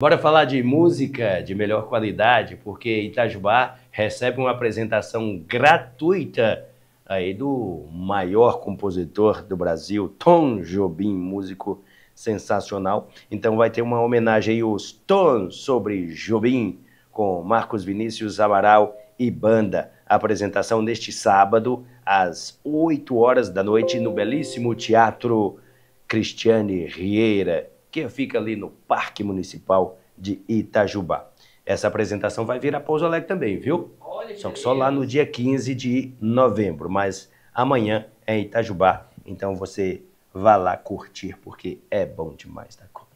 Bora falar de música de melhor qualidade, porque Itajubá recebe uma apresentação gratuita aí do maior compositor do Brasil, Tom Jobim, músico sensacional. Então vai ter uma homenagem aí os Tom sobre Jobim com Marcos Vinícius Amaral e banda. apresentação neste sábado às 8 horas da noite no belíssimo Teatro Cristiane Rieira que fica ali no Parque Municipal de Itajubá. Essa apresentação vai vir a Pouso Alegre também, viu? Olha só que só lá no dia 15 de novembro, mas amanhã é em Itajubá, então você vá lá curtir porque é bom demais da tá? conta.